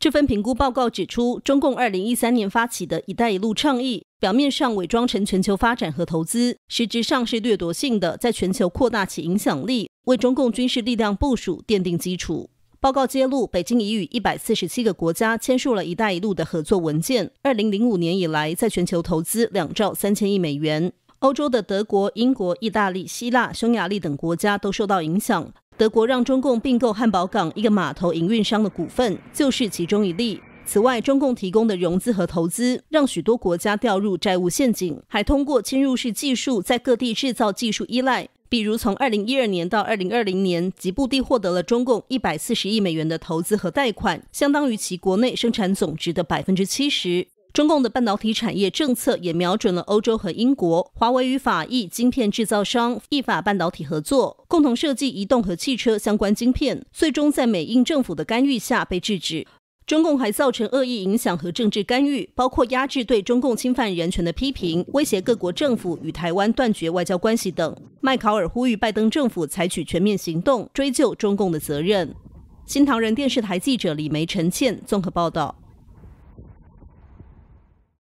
这份评估报告指出，中共二零一三年发起的一带一路倡议，表面上伪装成全球发展和投资，实质上是掠夺性的，在全球扩大其影响力，为中共军事力量部署奠定基础。报告揭露，北京已与一百四十七个国家签署了“一带一路”的合作文件，二零零五年以来，在全球投资两兆三千亿美元。欧洲的德国、英国、意大利、希腊、匈牙利等国家都受到影响德国让中共并购汉堡港一个码头营运商的股份，就是其中一例。此外，中共提供的融资和投资，让许多国家掉入债务陷阱，还通过侵入式技术在各地制造技术依赖。比如，从2012年到2020年，吉布地获得了中共140亿美元的投资和贷款，相当于其国内生产总值的70%。中共的半导体产业政策也瞄准了欧洲和英国。华为与法意晶片制造商意法半导体合作，共同设计移动和汽车相关晶片，最终在美英政府的干预下被制止。中共还造成恶意影响和政治干预，包括压制对中共侵犯人权的批评，威胁各国政府与台湾断绝外交关系等。麦考尔呼吁拜登政府采取全面行动，追究中共的责任。新唐人电视台记者李梅、陈倩综合报道。